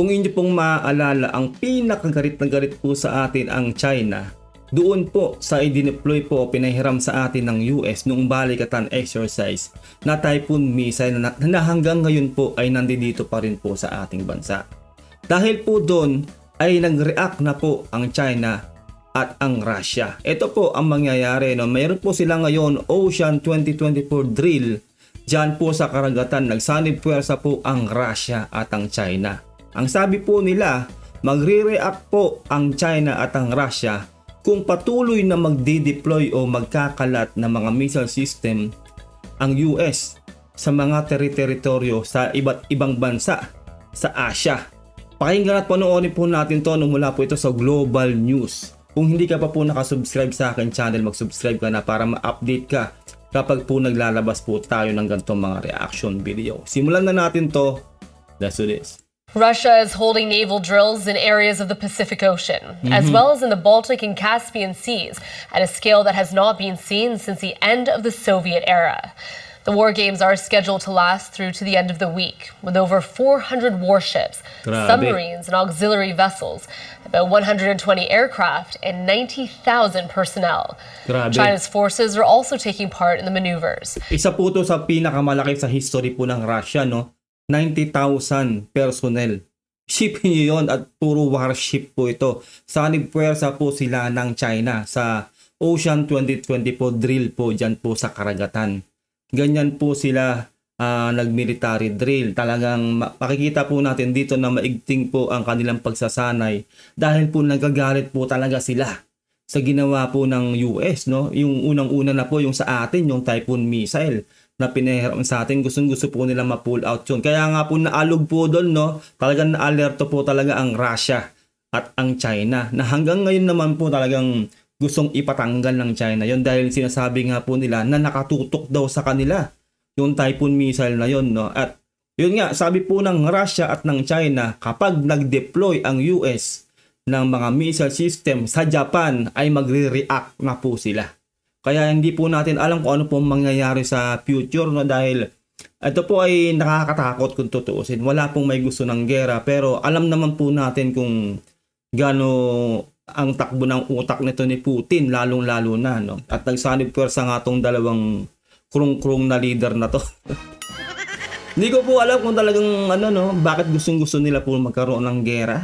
Kung inyo pong maaalala, ang pinakagarit na garit po sa atin ang China. Doon po sa idineploy po o pinahiram sa atin ng US noong balikatan exercise na Typhoon missile na, na hanggang ngayon po ay nandito pa rin po sa ating bansa. Dahil po doon ay nag-react na po ang China at ang Russia. Ito po ang mangyayari. No? Mayroon po sila ngayon Ocean 2024 drill Diyan po sa karagatan nagsanib puwersa po ang Russia at ang China. Ang sabi po nila, magre-react po ang China at ang Russia kung patuloy na magde-deploy o magkakalat ng mga missile system ang US sa mga teritoryo sa iba't ibang bansa sa Asia. Pakinggan at panoorin po natin to nung mula po ito sa Global News. Kung hindi ka pa po nakasubscribe sa akin channel, mag-subscribe ka na para ma-update ka kapag po naglalabas po tayo ng ganitong mga reaction video. Simulan na natin to. Let's do this. Russia is holding naval drills in areas of the Pacific Ocean, mm-hmm. as well as in the Baltic and Caspian seas, at a scale that has not been seen since the end of the Soviet era. The war games are scheduled to last through to the end of the week, with over 400 warships, submarines, and auxiliary vessels, about 120 aircraft, and 90,000 personnel. China's forces are also taking part in the maneuvers. Isa po to sa pinakamalaki sa history po ng Russia, no? 90,000 personnel. Shipin nyo yun at puro warship po ito. Sanib puwersa po sila ng China sa Ocean 2024 drill po dyan po sa karagatan. Ganyan po sila uh, nag-military drill. Talagang makikita po natin dito na maigting po ang kanilang pagsasanay dahil po nagagalit po talaga sila sa ginawa po ng US. No? Yung unang-una na po yung sa atin, yung Typhoon Missile na pinahiram sa atin. Gustong gusto po nila ma-pull out yun. Kaya nga po naalog po doon, no? Talagang na-alerto po talaga ang Russia at ang China na hanggang ngayon naman po talagang gustong ipatanggal ng China yon dahil sinasabi nga po nila na nakatutok daw sa kanila yung Typhoon missile na yon no at yun nga sabi po ng Russia at ng China kapag nag-deploy ang US ng mga missile system sa Japan ay magre-react na po sila kaya hindi po natin alam kung ano po mangyayari sa future no dahil ito po ay nakakatakot kung tutuusin. Wala pong may gusto ng gera pero alam naman po natin kung gaano ang takbo ng utak nito ni Putin lalong-lalo na no. At nagsanib pwersa nga tong dalawang krung-krung na leader na to. Hindi ko po alam kung talagang ano no, bakit gustong-gusto nila po magkaroon ng gera.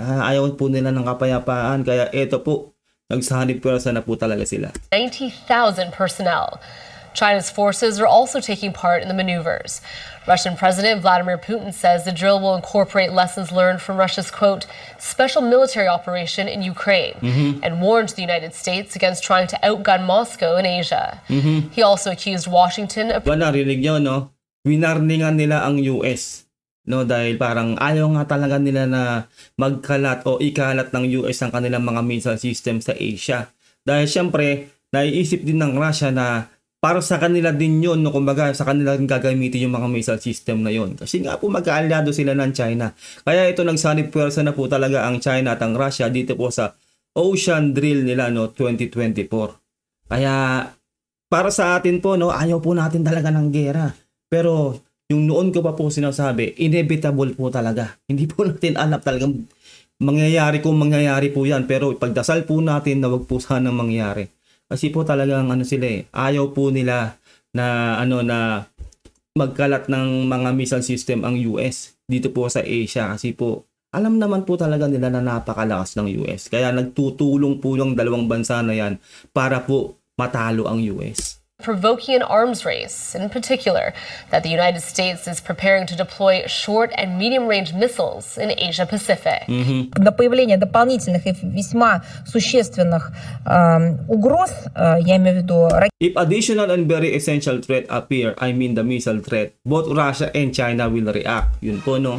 Ah, ayaw po nila ng kapayapaan kaya ito po nagsahanip na po talaga sila. 90,000 personnel. China's forces are also taking part in the maneuvers. Russian President Vladimir Putin says the drill will incorporate lessons learned from Russia's, quote, special military operation in Ukraine mm-hmm. and warned the United States against trying to outgun Moscow in Asia. Mm-hmm. He also accused Washington of. Ba, narinig nyo, no? Winarningan nila ang US. No, dahil parang ayaw nga talaga nila na magkalat o ikalat ng US ang kanilang mga missile system sa Asia. Dahil syempre, naiisip din ng Russia na para sa kanila din yun, no, kumbaga sa kanila rin gagamitin yung mga missile system na yun. Kasi nga po magkaalyado sila ng China. Kaya ito nagsanib pwersa na po talaga ang China at ang Russia dito po sa Ocean Drill nila no 2024. Kaya para sa atin po no, ayaw po natin talaga ng gera. Pero yung noon ko pa po sinasabi, inevitable po talaga. Hindi po natin alam talaga mangyayari kung mangyayari po yan. Pero ipagdasal po natin na wag po sanang mangyari. Kasi po talagang ano sila eh, ayaw po nila na ano na magkalat ng mga missile system ang US dito po sa Asia kasi po alam naman po talaga nila na napakalakas ng US. Kaya nagtutulong po yung dalawang bansa na yan para po matalo ang US. provoking an arms race, in particular, that the United States is preparing to deploy short and medium range missiles in Asia Pacific. Mm-hmm. If additional and very essential threat appear, I mean the missile threat, both Russia and China will react. Yun po, no?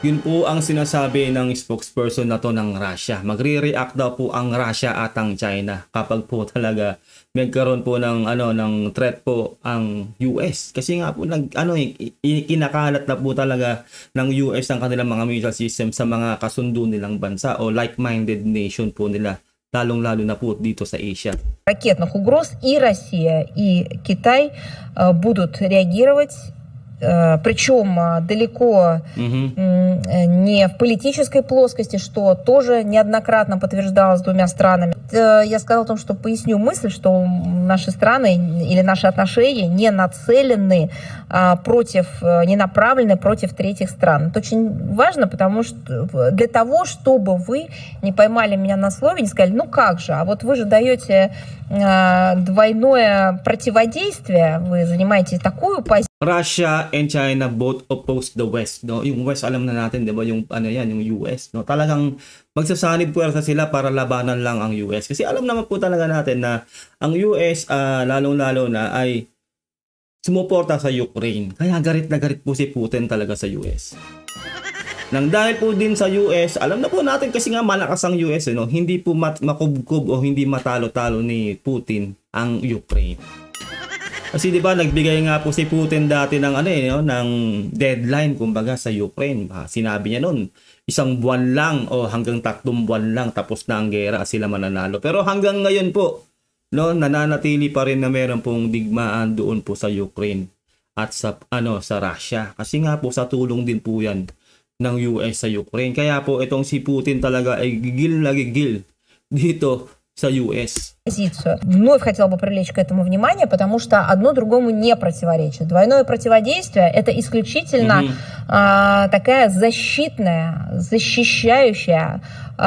Yun po ang sinasabi ng spokesperson na to ng Russia. Magre-react daw po ang Russia at ang China kapag po talaga nagkaroon po ng ano ng threat po ang US kasi nga po nag ano eh, kinakalat na po talaga ng US ang kanilang mga mutual system sa mga kasundo nilang bansa o like-minded nation po nila lalong lalo na po dito sa Asia. Ракетных угроз и Россия, и Китай э, будут реагировать э, причем э, далеко угу. не в политической плоскости, что тоже неоднократно подтверждалось двумя странами. Э, я сказала о том, что поясню мысль, что наши страны или наши отношения не нацелены а, против, э, не направлены против третьих стран. Это очень важно, потому что э, для того, чтобы вы не поймали меня на слове, не сказали, ну как же, а вот вы же даете двойное противодействие, вы занимаете такую позицию, Russia and China both oppose the West, no? Yung West alam na natin, 'di ba? Yung ano 'yan, yung US, no? Talagang magsasanib puwersa sila para labanan lang ang US kasi alam naman po talaga natin na ang US uh, ah, lalong-lalo na ay sumuporta sa Ukraine. Kaya garit na garit po si Putin talaga sa US. Nang dahil po din sa US, alam na po natin kasi nga malakas ang US, eh, no? Hindi po mat- makubkob o hindi matalo-talo ni Putin ang Ukraine. Kasi 'di ba nagbigay nga po si Putin dati ng ano eh, no, ng deadline kumbaga sa Ukraine. Ba? Sinabi niya noon, isang buwan lang o hanggang tatlong buwan lang tapos na ang gera sila mananalo. Pero hanggang ngayon po, no, nananatili pa rin na meron pong digmaan doon po sa Ukraine at sa ano sa Russia. Kasi nga po sa tulong din po 'yan ng US sa Ukraine. Kaya po itong si Putin talaga ay gigil na gigil dito Союз. Позицию. Вновь хотел бы привлечь к этому внимание, потому что одно другому не противоречит. Двойное противодействие – это исключительно угу. э, такая защитная, защищающая э,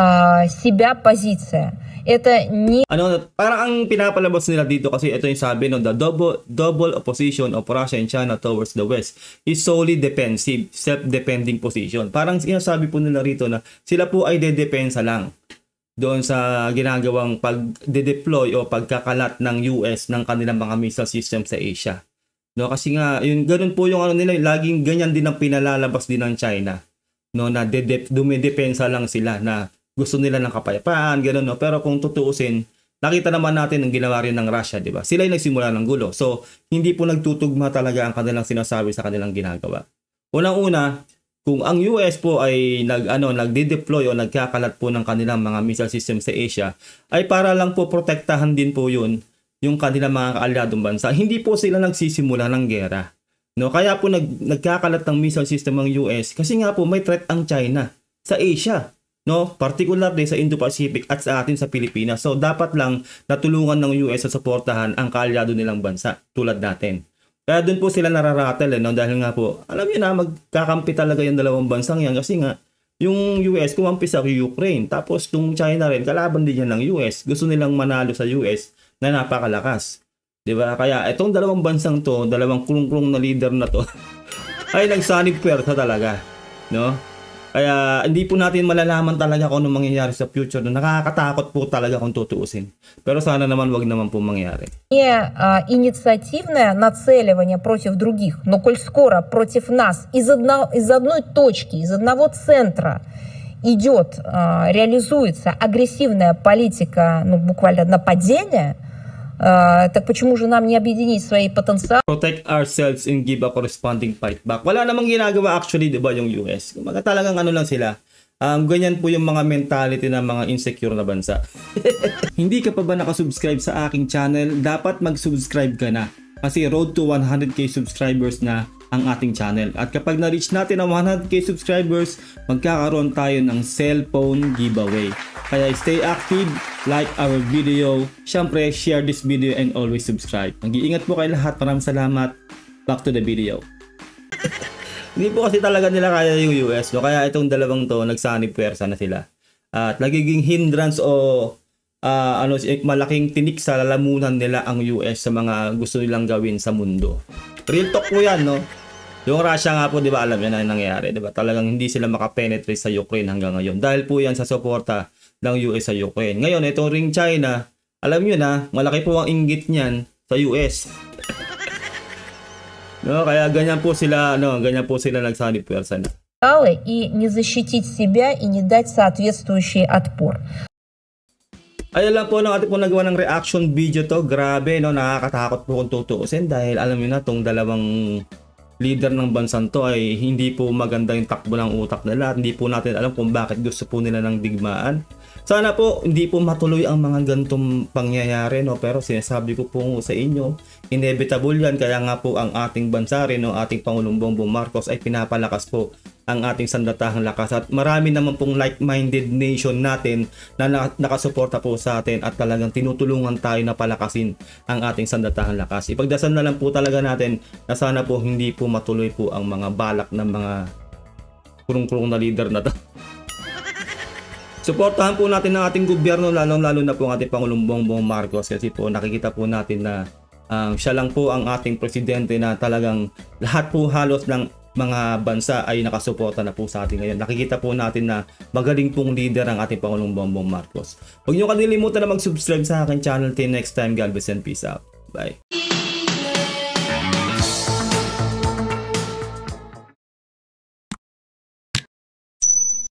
себя позиция. Это не... Ano, parang ang pinapalabas nila dito kasi ito yung sabi no, the double, double opposition of Russia and China towards the West is solely defensive, self-depending position. Parang sinasabi po nila rito na sila po ay dedepensa lang doon sa ginagawang pag-deploy o pagkakalat ng US ng kanilang mga missile system sa Asia. No, kasi nga yun ganoon po yung ano nila, laging ganyan din ang pinalalabas din ng China. No, na de- dumedepensa lang sila na gusto nila ng kapayapaan, ganoon no. Pero kung tutuusin, nakita naman natin ang ginawa rin ng Russia, 'di ba? Sila yung nagsimula ng gulo. So, hindi po nagtutugma talaga ang kanilang sinasabi sa kanilang ginagawa. Unang-una, kung ang US po ay nag ano nagde-deploy o nagkakalat po ng kanilang mga missile system sa Asia ay para lang po protektahan din po 'yun yung kanilang mga kaalyadong bansa. Hindi po sila nagsisimula ng gera. No, kaya po nag, nagkakalat ng missile system ang US kasi nga po may threat ang China sa Asia. No, particularly sa Indo-Pacific at sa atin sa Pilipinas. So dapat lang natulungan ng US sa suportahan ang kaalyado nilang bansa tulad natin. Kaya doon po sila nararattle eh, no? dahil nga po, alam niyo na, magkakampi talaga yung dalawang bansang yan kasi nga, yung US kumampi sa Ukraine. Tapos yung China rin, kalaban din yan ng US. Gusto nilang manalo sa US na napakalakas. 'Di ba? Kaya itong dalawang bansang to, dalawang krungkrong na leader na to, ay nagsanib pwersa talaga. No? Kaya hindi po natin malalaman talaga kung anong mangyayari sa future. Nakakatakot po talaga kung tutuusin. Pero sana naman wag наверное, по маньяре. Не а, инициативное нацеливание против других, но коль скоро против нас из, одно, из одной точки, из одного центра идет, а, реализуется агрессивная политика, ну, буквально нападения, Uh, так почему же нам не объединить свои потенциалы? Protect ourselves and give a corresponding fight back. Wala namang ginagawa actually, di ba, yung US. Kumbaga talagang ano lang sila. Um, ganyan po yung mga mentality ng mga insecure na bansa. Hindi ka pa ba nakasubscribe sa aking channel? Dapat mag-subscribe ka na kasi road to 100k subscribers na ang ating channel. At kapag na-reach natin ang 100k subscribers, magkakaroon tayo ng cellphone giveaway. Kaya stay active, like our video, syempre share this video and always subscribe. Mag-iingat po kayo lahat. Maraming salamat. Back to the video. Hindi po kasi talaga nila kaya yung US. No? Kaya itong dalawang to, nagsanib pwersa na sila. At nagiging hindrance o uh, ano malaking tinik sa lalamunan nila ang US sa mga gusto nilang gawin sa mundo. Real talk po 'yan, no? Yung Russia nga po, 'di ba, alam niyo na nangyayari, 'di ba? Talagang hindi sila makapenetrate sa Ukraine hanggang ngayon dahil po 'yan sa suporta ng US sa Ukraine. Ngayon, itong ring China, alam niyo na, malaki po ang inggit niyan sa US. no, kaya ganyan po sila, no, ganyan po sila nagsanib pwersa na. и не защитить себя и не дать соответствующий отпор. Ayun lang po, no, atin po nagawa ng reaction video to. Grabe, no, nakakatakot po kung tutuusin dahil alam niyo na tong dalawang leader ng bansang to ay hindi po maganda yung takbo ng utak nila at hindi po natin alam kung bakit gusto po nila ng digmaan. Sana po hindi po matuloy ang mga gantong pangyayari no pero sinasabi ko po sa inyo inevitable yan kaya nga po ang ating bansa rin no ating Pangulong Bongbong Marcos ay pinapalakas po ang ating sandatahang lakas at marami naman pong like-minded nation natin na nakasuporta po sa atin at talagang tinutulungan tayo na palakasin ang ating sandatahang lakas. Ipagdasal na lang po talaga natin na sana po hindi po matuloy po ang mga balak ng mga kurong-kurong na leader na to. Suportahan po natin ang ating gobyerno lalo lalo na po ang ating Pangulong Bongbong Marcos kasi po nakikita po natin na um, siya lang po ang ating presidente na talagang lahat po halos ng mga bansa ay nakasuporta na po sa atin ngayon. Nakikita po natin na magaling pong leader ang ating Pangulong Bongbong Marcos. Huwag niyo kanilimutan na mag-subscribe sa akin channel. Till next time, God and peace out. Bye!